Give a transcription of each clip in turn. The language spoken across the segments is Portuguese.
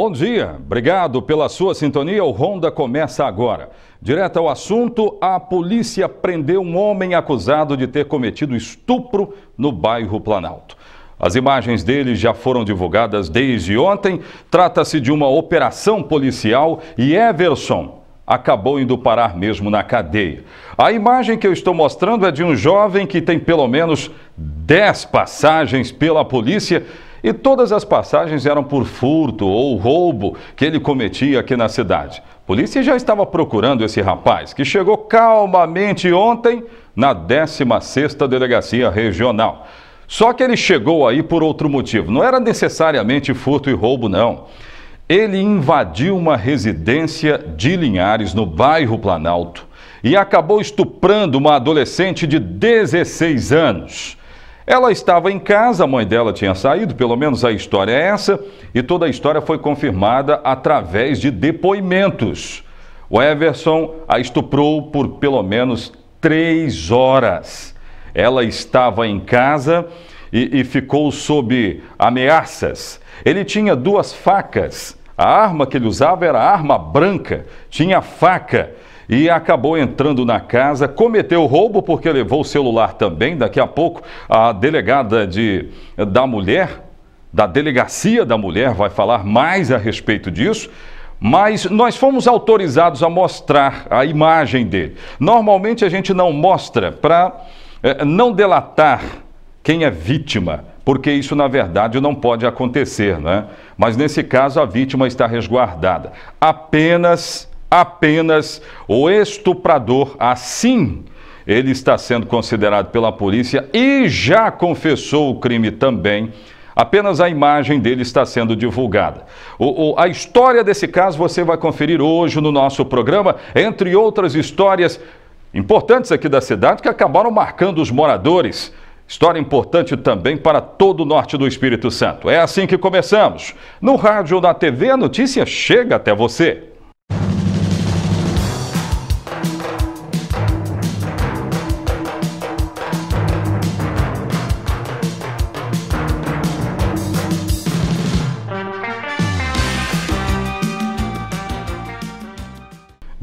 Bom dia, obrigado pela sua sintonia. O Ronda começa agora. Direto ao assunto, a polícia prendeu um homem acusado de ter cometido estupro no bairro Planalto. As imagens dele já foram divulgadas desde ontem. Trata-se de uma operação policial e Everson acabou indo parar mesmo na cadeia. A imagem que eu estou mostrando é de um jovem que tem pelo menos 10 passagens pela polícia e todas as passagens eram por furto ou roubo que ele cometia aqui na cidade. A polícia já estava procurando esse rapaz, que chegou calmamente ontem na 16ª Delegacia Regional. Só que ele chegou aí por outro motivo. Não era necessariamente furto e roubo, não. Ele invadiu uma residência de Linhares, no bairro Planalto, e acabou estuprando uma adolescente de 16 anos. Ela estava em casa, a mãe dela tinha saído, pelo menos a história é essa, e toda a história foi confirmada através de depoimentos. O Everson a estuprou por pelo menos três horas. Ela estava em casa e, e ficou sob ameaças. Ele tinha duas facas. A arma que ele usava era arma branca, tinha faca e acabou entrando na casa, cometeu roubo porque levou o celular também. Daqui a pouco, a delegada de, da mulher, da delegacia da mulher, vai falar mais a respeito disso. Mas nós fomos autorizados a mostrar a imagem dele. Normalmente a gente não mostra para é, eh, não delatar quem é vítima, porque isso na verdade não pode acontecer, né? Mas nesse caso a vítima está resguardada. Apenas apenas o estuprador. Assim, ele está sendo considerado pela polícia e já confessou o crime também. Apenas a imagem dele está sendo divulgada. O, o, a história desse caso você vai conferir hoje no nosso programa, entre outras histórias importantes aqui da cidade que acabaram marcando os moradores. História importante também para todo o norte do Espírito Santo. É assim que começamos. No rádio, ou na TV, a notícia chega até você.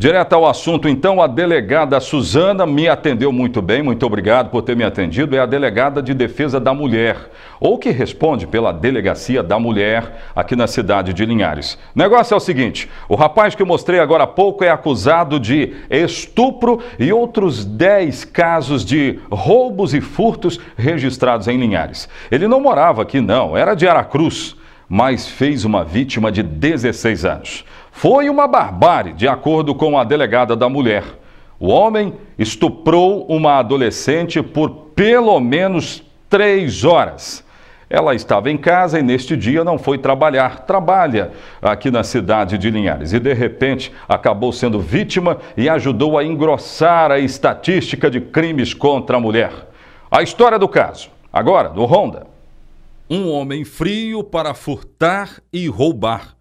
Direto ao assunto, então, a delegada Suzana me atendeu muito bem, muito obrigado por ter me atendido. É a delegada de defesa da mulher, ou que responde pela delegacia da mulher aqui na cidade de Linhares. O negócio é o seguinte: o rapaz que eu mostrei agora há pouco é acusado de estupro e outros 10 casos de roubos e furtos registrados em Linhares. Ele não morava aqui, não, era de Aracruz, mas fez uma vítima de 16 anos. Foi uma barbárie, de acordo com a delegada da mulher. O homem estuprou uma adolescente por pelo menos três horas. Ela estava em casa e neste dia não foi trabalhar. Trabalha aqui na cidade de Linhares e de repente acabou sendo vítima e ajudou a engrossar a estatística de crimes contra a mulher. A história do caso, agora do Honda. Um homem frio para furtar e roubar.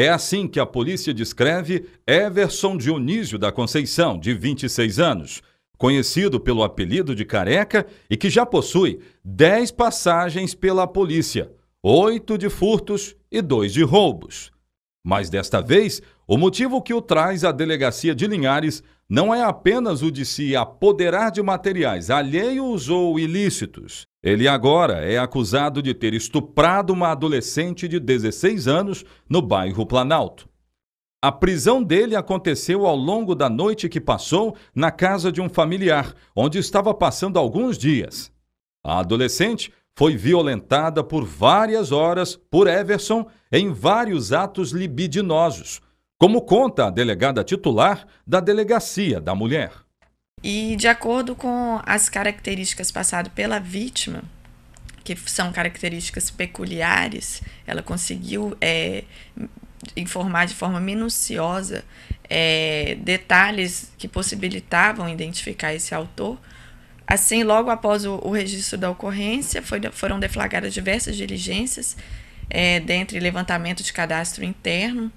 É assim que a polícia descreve Everson Dionísio da Conceição, de 26 anos, conhecido pelo apelido de Careca e que já possui 10 passagens pela polícia, 8 de furtos e 2 de roubos. Mas desta vez, o motivo que o traz à delegacia de Linhares não é apenas o de se apoderar de materiais alheios ou ilícitos, ele agora é acusado de ter estuprado uma adolescente de 16 anos no bairro Planalto. A prisão dele aconteceu ao longo da noite que passou na casa de um familiar, onde estava passando alguns dias. A adolescente foi violentada por várias horas por Everson em vários atos libidinosos, como conta a delegada titular da delegacia da mulher. E de acordo com as características passadas pela vítima, que são características peculiares, ela conseguiu é, informar de forma minuciosa é, detalhes que possibilitavam identificar esse autor. Assim, logo após o, o registro da ocorrência, foi, foram deflagradas diversas diligências, é, dentre levantamento de cadastro interno,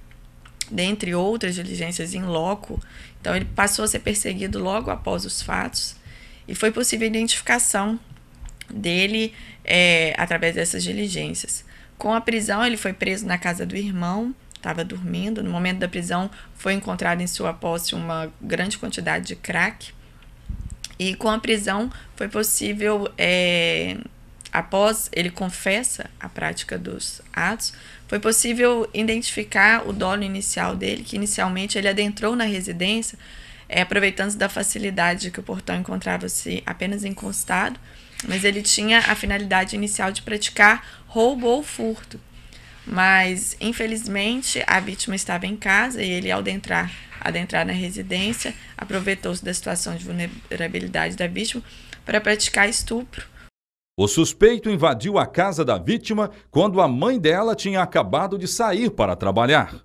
dentre outras diligências em loco. Então, ele passou a ser perseguido logo após os fatos e foi possível a identificação dele é, através dessas diligências. Com a prisão, ele foi preso na casa do irmão, estava dormindo. No momento da prisão, foi encontrado em sua posse uma grande quantidade de crack. E com a prisão, foi possível é, Após ele confessa a prática dos atos, foi possível identificar o dolo inicial dele, que inicialmente ele adentrou na residência, é, aproveitando-se da facilidade que o portão encontrava-se apenas encostado, mas ele tinha a finalidade inicial de praticar roubo ou furto. Mas, infelizmente, a vítima estava em casa e ele, ao adentrar, adentrar na residência, aproveitou-se da situação de vulnerabilidade da vítima para praticar estupro o suspeito invadiu a casa da vítima quando a mãe dela tinha acabado de sair para trabalhar.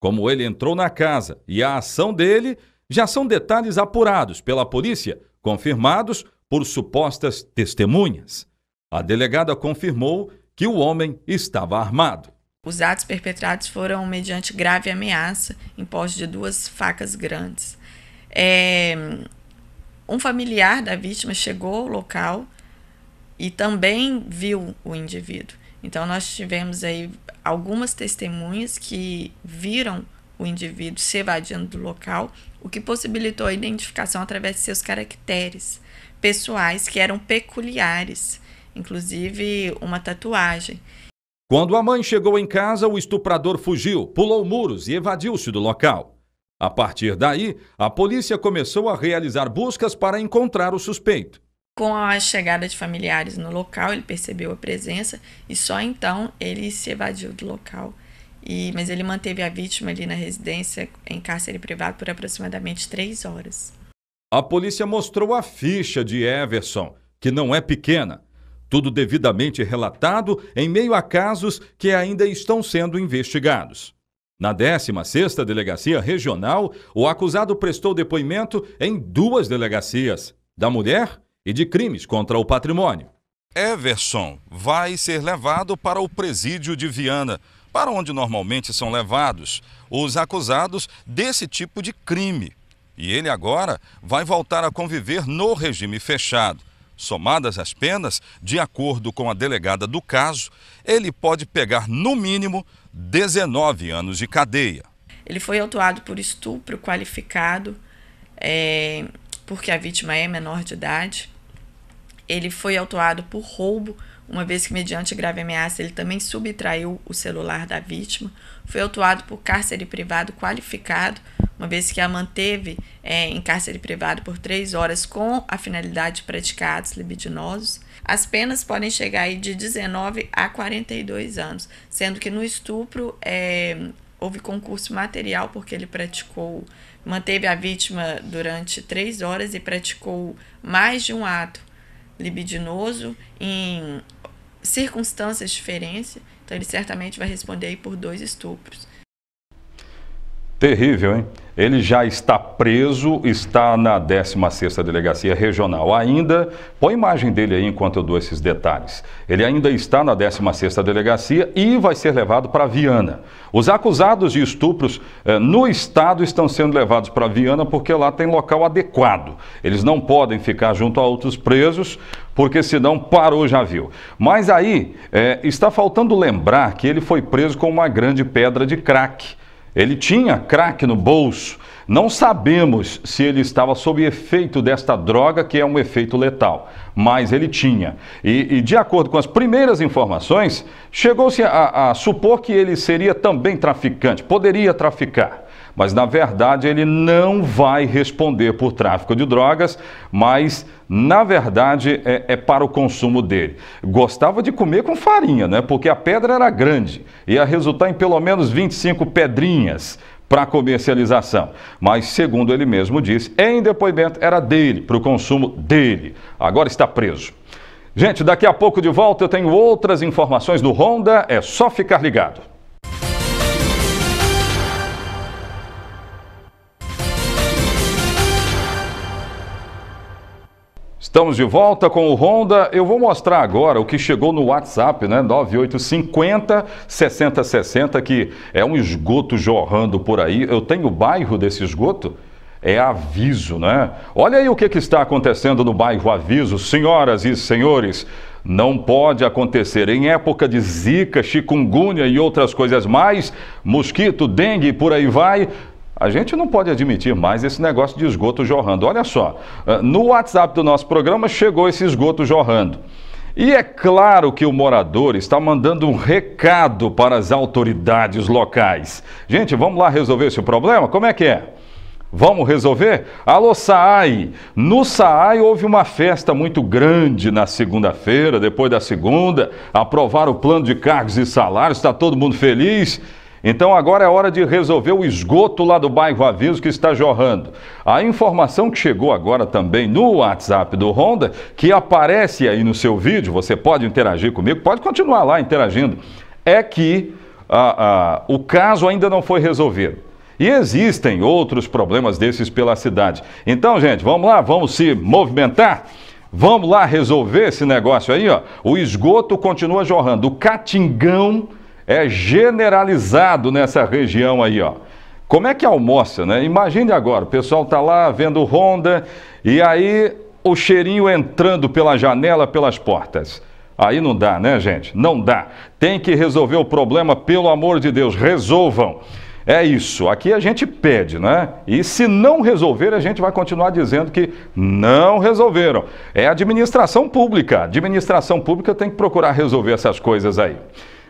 Como ele entrou na casa e a ação dele já são detalhes apurados pela polícia, confirmados por supostas testemunhas. A delegada confirmou que o homem estava armado. Os atos perpetrados foram mediante grave ameaça, em posse de duas facas grandes. É, um familiar da vítima chegou ao local e também viu o indivíduo. Então, nós tivemos aí algumas testemunhas que viram o indivíduo se evadindo do local, o que possibilitou a identificação através de seus caracteres pessoais que eram peculiares, inclusive uma tatuagem. Quando a mãe chegou em casa, o estuprador fugiu, pulou muros e evadiu-se do local. A partir daí, a polícia começou a realizar buscas para encontrar o suspeito. Com a chegada de familiares no local, ele percebeu a presença e só então ele se evadiu do local. E, mas ele manteve a vítima ali na residência em cárcere privado por aproximadamente três horas. A polícia mostrou a ficha de Everson, que não é pequena. Tudo devidamente relatado em meio a casos que ainda estão sendo investigados. Na 16ª Delegacia Regional, o acusado prestou depoimento em duas delegacias, da mulher e de crimes contra o patrimônio. Everson vai ser levado para o presídio de Viana, para onde normalmente são levados os acusados desse tipo de crime. E ele agora vai voltar a conviver no regime fechado. Somadas as penas, de acordo com a delegada do caso, ele pode pegar no mínimo 19 anos de cadeia. Ele foi autuado por estupro qualificado, é, porque a vítima é menor de idade ele foi autuado por roubo, uma vez que, mediante grave ameaça, ele também subtraiu o celular da vítima. Foi autuado por cárcere privado qualificado, uma vez que a manteve é, em cárcere privado por três horas com a finalidade de praticar libidinosos. As penas podem chegar aí de 19 a 42 anos, sendo que no estupro é, houve concurso material porque ele praticou, manteve a vítima durante três horas e praticou mais de um ato libidinoso em circunstâncias diferentes, então ele certamente vai responder aí por dois estupros. Terrível, hein? Ele já está preso, está na 16ª Delegacia Regional ainda. Põe imagem dele aí enquanto eu dou esses detalhes. Ele ainda está na 16ª Delegacia e vai ser levado para Viana. Os acusados de estupros eh, no estado estão sendo levados para Viana porque lá tem local adequado. Eles não podem ficar junto a outros presos porque senão parou já viu. Mas aí eh, está faltando lembrar que ele foi preso com uma grande pedra de crack. Ele tinha crack no bolso. Não sabemos se ele estava sob efeito desta droga, que é um efeito letal, mas ele tinha. E, e de acordo com as primeiras informações, chegou-se a, a supor que ele seria também traficante, poderia traficar mas na verdade ele não vai responder por tráfico de drogas, mas na verdade é, é, para o consumo dele. Gostava de comer com farinha, né? Porque a pedra era grande, ia resultar em pelo menos 25 pedrinhas para comercialização. Mas, segundo ele mesmo disse, em depoimento era dele, para o consumo dele. Agora está preso. Gente, daqui a pouco de volta eu tenho outras informações do Honda, é só ficar ligado. Estamos de volta com o Honda. Eu vou mostrar agora o que chegou no WhatsApp, né? 9850 6060, que é um esgoto jorrando por aí. Eu tenho o bairro desse esgoto? É aviso, né? Olha aí o que, que está acontecendo no bairro Aviso, senhoras e senhores. Não pode acontecer. Em época de zika, chikungunya e outras coisas mais, mosquito, dengue e por aí vai, a gente não pode admitir mais esse negócio de esgoto jorrando. Olha só, eh, no WhatsApp do nosso programa chegou esse esgoto jorrando. E é claro que o morador está mandando um recado para as autoridades locais. Gente, vamos lá resolver esse problema? Como é que é? Vamos resolver? Alô, Saai! No Saai houve uma festa muito grande na segunda-feira, depois da segunda. Aprovaram o plano de cargos e salários, está todo mundo feliz. Então agora é hora de resolver o esgoto lá do bairro Aviso que está jorrando. A informação que chegou agora também no WhatsApp do Honda, que aparece aí no seu vídeo, você pode interagir comigo, pode continuar lá interagindo, é que ah, ah, o caso ainda não foi resolvido. E existem outros problemas desses pela cidade. Então, gente, vamos lá, vamos se movimentar. Vamos lá resolver esse negócio aí, ó. O esgoto continua jorrando. O catingão é generalizado nessa região aí, ó. Como é que almoça, né? Imagine agora, o pessoal tá lá vendo Honda e aí o cheirinho entrando pela janela, pelas portas. Aí não dá, né, gente? Não dá. Tem que resolver o problema, pelo amor de Deus, resolvam. É isso, aqui a gente pede, né? E se não resolver, a gente vai continuar dizendo que não resolveram. É administração pública. administração pública tem que procurar resolver essas coisas aí.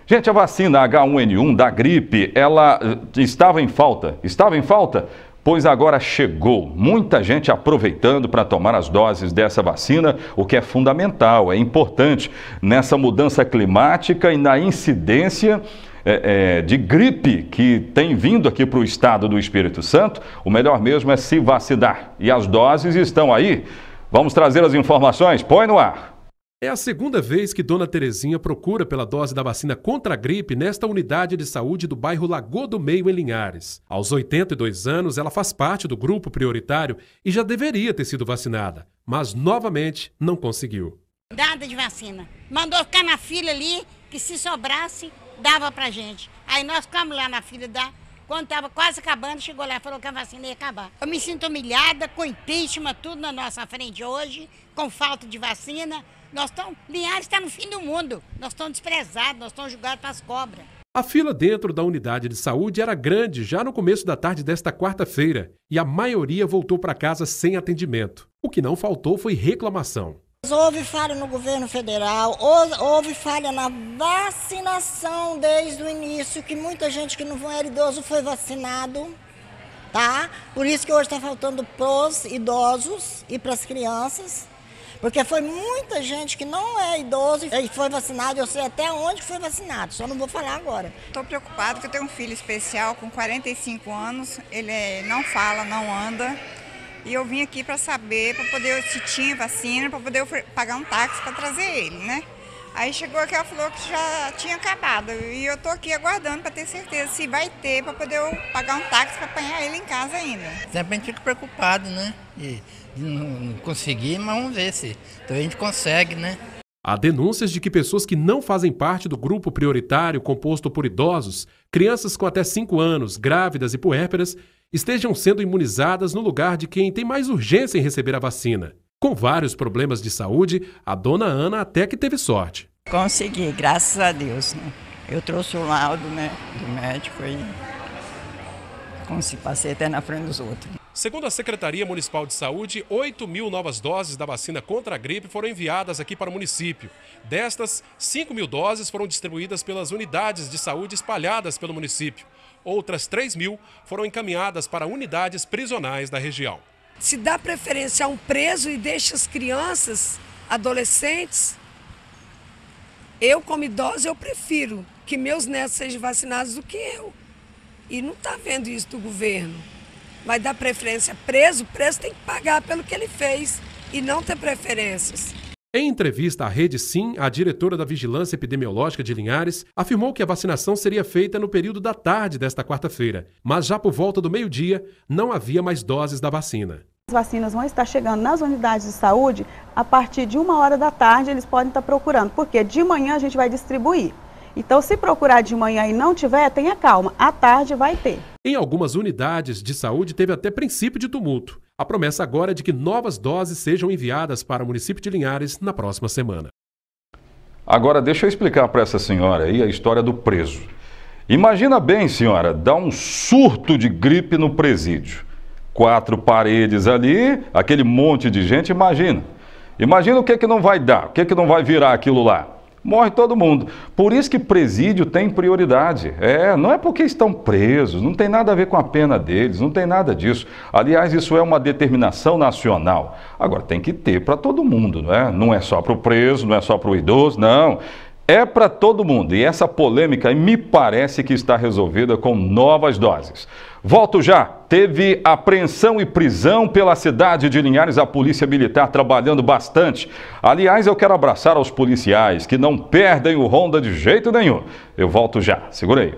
Gente, a vacina H1N1 da gripe, ela eh, estava em falta. Estava em falta? Pois agora chegou. Muita gente aproveitando para tomar as doses dessa vacina, o que é fundamental, é importante nessa mudança climática e na incidência é, é, de gripe que tem vindo aqui para o estado do Espírito Santo, o melhor mesmo é se vacinar. E as doses estão aí. Vamos trazer as informações? Põe no ar. É a segunda vez que Dona Terezinha procura pela dose da vacina contra a gripe nesta unidade de saúde do bairro Lagoa do Meio, em Linhares. Aos 82 anos, ela faz parte do grupo prioritário e já deveria ter sido vacinada, mas novamente não conseguiu. Dada de vacina. Mandou ficar na fila ali, que se sobrasse, dava pra gente. Aí nós ficamos lá na fila da. Quando estava quase acabando, chegou lá e falou que a vacina ia acabar. Eu me sinto humilhada, com impeachment, tudo na nossa frente hoje, com falta de vacina nós estamos. Linhares está no fim do mundo. Nós estamos desprezados, nós estamos julgados para as cobras. A fila dentro da unidade de saúde era grande já no começo da tarde desta quarta-feira e a maioria voltou para casa sem atendimento. O que não faltou foi reclamação. Houve falha no governo federal, houve falha na vacinação desde o início, que muita gente que não era idoso foi vacinado, tá? Por isso que hoje está faltando pros idosos e para as crianças. Porque foi muita gente que não é idoso e foi vacinado, eu sei até onde foi vacinado, só não vou falar agora. Estou preocupado que eu tenho um filho especial com 45 anos, ele é, não fala, não anda. E eu vim aqui para saber, para poder, se tinha vacina, para poder pagar um táxi para trazer ele, né? Aí chegou aqui, ela falou que já tinha acabado. E eu tô aqui aguardando para ter certeza se vai ter, para poder eu pagar um táxi para apanhar ele em casa ainda. Sempre a gente fica preocupado, né? E não conseguir, mas vamos ver se então a gente consegue, né? Há denúncias de que pessoas que não fazem parte do grupo prioritário composto por idosos, crianças com até 5 anos, grávidas e puérperas, estejam sendo imunizadas no lugar de quem tem mais urgência em receber a vacina. Com vários problemas de saúde, a dona Ana até que teve sorte. Consegui, graças a Deus. Né? Eu trouxe o laudo né, do médico e consegui, passei até na frente dos outros. Segundo a Secretaria Municipal de Saúde, 8 mil novas doses da vacina contra a gripe foram enviadas aqui para o município. Destas, 5 mil doses foram distribuídas pelas unidades de saúde espalhadas pelo município. Outras 3 mil foram encaminhadas para unidades prisionais da região se dá preferência a um preso e deixa as crianças, adolescentes, eu como idosa eu prefiro que meus netos sejam vacinados do que eu. E não está vendo isso do governo. Vai dar preferência preso, preso tem que pagar pelo que ele fez e não ter preferências. Em entrevista à Rede Sim, a diretora da Vigilância Epidemiológica de Linhares afirmou que a vacinação seria feita no período da tarde desta quarta-feira, mas já por volta do meio-dia não havia mais doses da vacina. As vacinas vão estar chegando nas unidades de saúde a partir de uma hora da tarde, eles podem estar procurando, porque de manhã a gente vai distribuir. Então, se procurar de manhã e não tiver, tenha calma, à tarde vai ter. Em algumas unidades de saúde teve até princípio de tumulto. A promessa agora é de que novas doses sejam enviadas para o município de Linhares na próxima semana. Agora, deixa eu explicar para essa senhora aí a história do preso. Imagina bem, senhora, dá um surto de gripe no presídio quatro paredes ali, aquele monte de gente, imagina. Imagina o que, é que não vai dar, o que, é que não vai virar aquilo lá. Morre todo mundo. Por isso que presídio tem prioridade. É, não é porque estão presos, não tem nada a ver com a pena deles, não tem nada disso. Aliás, isso é uma determinação nacional. Agora, tem que ter para todo mundo, não é? Não é só para o preso, não é só para o idoso, não. É para todo mundo. E essa polêmica me parece que está resolvida com novas doses. Volto já. Teve apreensão e prisão pela cidade de Linhares, a Polícia Militar trabalhando bastante. Aliás, eu quero abraçar aos policiais que não perdem o Honda de jeito nenhum. Eu volto já. Segura aí.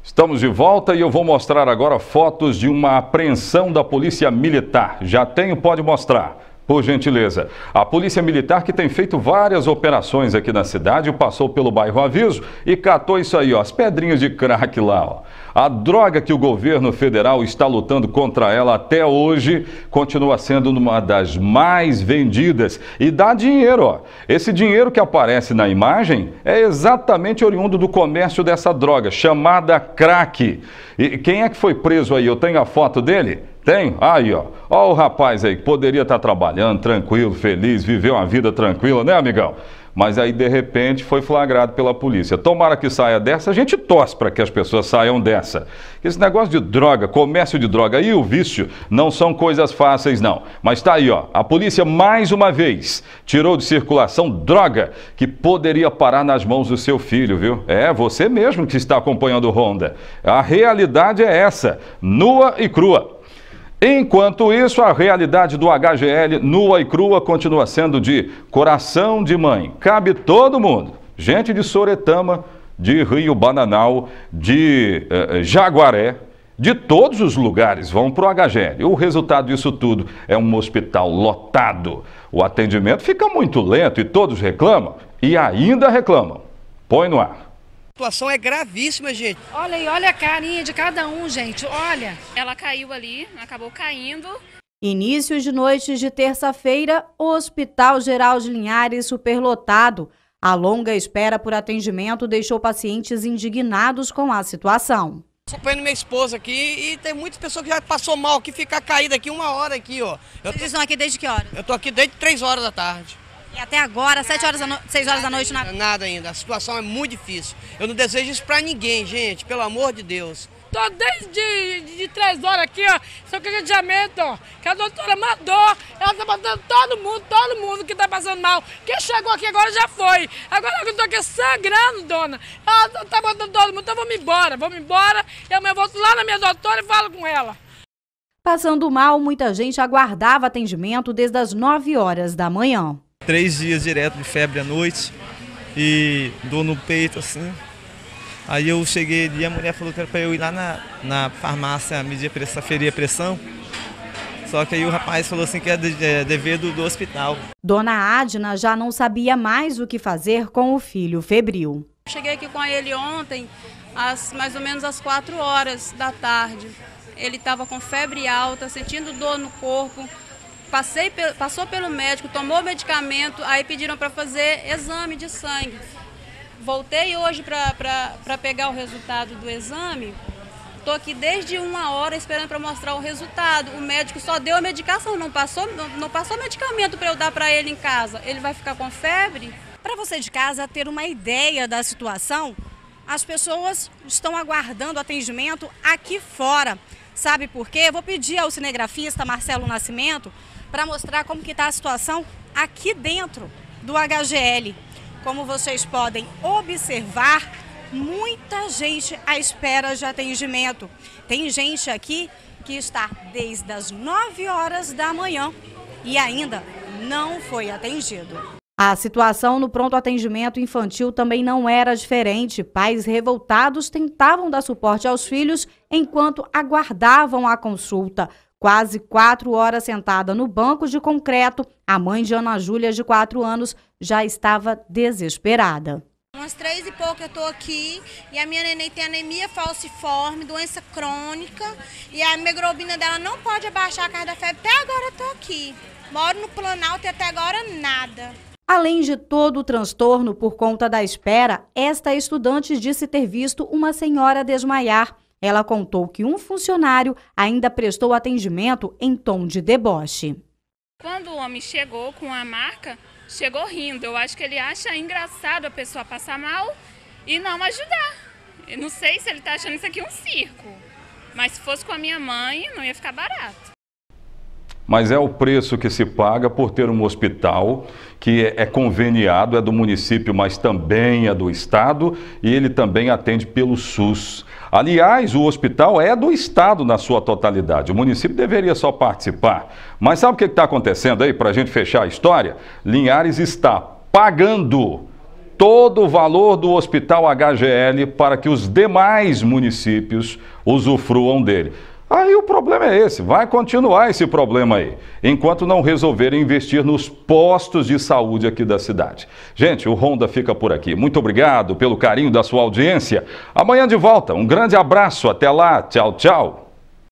Estamos de volta e eu vou mostrar agora fotos de uma apreensão da Polícia Militar. Já tenho, pode mostrar por gentileza. A Polícia Militar, que tem feito várias operações aqui na cidade, passou pelo bairro Aviso e catou isso aí, ó, as pedrinhas de crack lá. Ó. A droga que o governo federal está lutando contra ela até hoje continua sendo uma das mais vendidas e dá dinheiro. Ó. Esse dinheiro que aparece na imagem é exatamente oriundo do comércio dessa droga, chamada crack. E quem é que foi preso aí? Eu tenho a foto dele? Tem? Aí, ó. Ó o rapaz aí que poderia estar tá trabalhando, tranquilo, feliz, viver uma vida tranquila, né, amigão? Mas aí, de repente, foi flagrado pela polícia. Tomara que saia dessa, a gente torce para que as pessoas saiam dessa. Esse negócio de droga, comércio de droga e o vício não são coisas fáceis, não. Mas tá aí, ó. A polícia, mais uma vez, tirou de circulação droga que poderia parar nas mãos do seu filho, viu? É, você mesmo que está acompanhando o Honda. A realidade é essa, nua e crua. Enquanto isso, a realidade do HGL nua e crua continua sendo de coração de mãe. Cabe todo mundo. Gente de Soretama, de Rio Bananal, de eh, Jaguaré, de todos os lugares vão para o HGL. O resultado disso tudo é um hospital lotado. O atendimento fica muito lento e todos reclamam e ainda reclamam. Põe no ar situação é gravíssima, gente. Olha aí, olha a carinha de cada um, gente, olha. Ela caiu ali, acabou caindo. Início de noite de terça-feira, Hospital Geral de Linhares superlotado. A longa espera por atendimento deixou pacientes indignados com a situação. Acompanhando minha esposa aqui e tem muitas pessoas que já passou mal, que fica caída aqui uma hora aqui, ó. Eu Vocês estão aqui desde que hora? Eu tô aqui desde três horas da tarde até agora, 7 horas no... 6 horas da noite... Nada, na... É nada ainda, a situação é muito difícil. Eu não desejo isso pra ninguém, gente, pelo amor de Deus. Tô desde de, de três horas aqui, ó, seu questionamento, ó, que a doutora mandou, ela tá matando todo mundo, todo mundo que tá passando mal. Quem chegou aqui agora já foi. Agora eu tô aqui sangrando, dona. Ela tá, tá matando todo mundo, então vamos embora, vamos embora. E amanhã eu volto lá na minha doutora e falo com ela. Passando mal, muita gente aguardava atendimento desde as 9 horas da manhã três dias direto de febre à noite e dor no peito, assim. Aí eu cheguei e a mulher falou que era para eu ir lá na, na farmácia medir a pressão, ferir a pressão. Só que aí o rapaz falou assim que é, de, dever do, do hospital. Dona Adna já não sabia mais o que fazer com o filho febril. Cheguei aqui com ele ontem, às mais ou menos às 4 horas da tarde. Ele estava com febre alta, sentindo dor no corpo, passei, passou pelo médico, tomou medicamento, aí pediram para fazer exame de sangue. Voltei hoje para pegar o resultado do exame. Estou aqui desde uma hora esperando para mostrar o resultado. O médico só deu a medicação, não passou, não, não passou medicamento para eu dar para ele em casa. Ele vai ficar com febre? Para você de casa ter uma ideia da situação, as pessoas estão aguardando atendimento aqui fora. Sabe por quê? Vou pedir ao cinegrafista Marcelo Nascimento para mostrar como que está a situação aqui dentro do HGL. Como vocês podem observar, muita gente à espera de atendimento. Tem gente aqui que está desde as 9 horas da manhã e ainda não foi atendido. A situação no pronto atendimento infantil também não era diferente. Pais revoltados tentavam dar suporte aos filhos enquanto aguardavam a consulta. Quase quatro horas sentada no banco de concreto, a mãe de Ana Júlia, de quatro anos, já estava desesperada. Umas três e pouco eu estou aqui e a minha neném tem anemia falciforme, doença crônica e a hemoglobina dela não pode abaixar a carga da febre. Até agora eu estou aqui. Moro no Planalto e até agora nada. Além de todo o transtorno por conta da espera, esta estudante disse ter visto uma senhora desmaiar. Ela contou que um funcionário ainda prestou atendimento em tom de deboche. Quando o homem chegou com a marca, chegou rindo. Eu acho que ele acha engraçado a pessoa passar mal e não ajudar. Eu não sei se ele está achando isso aqui um circo, mas se fosse com a minha mãe, não ia ficar barato mas é o preço que se paga por ter um hospital que é, é conveniado, é do município, mas também é do estado e ele também atende pelo SUS. Aliás, o hospital é do estado na sua totalidade. O município deveria só participar. Mas sabe o que está acontecendo aí para a gente fechar a história? Linhares está pagando todo o valor do Hospital HGL para que os demais municípios usufruam dele. Aí o problema é esse, vai continuar esse problema aí, enquanto não resolverem investir nos postos de saúde aqui da cidade. Gente, o Ronda fica por aqui. Muito obrigado pelo carinho da sua audiência. Amanhã de volta, um grande abraço, até lá, tchau, tchau.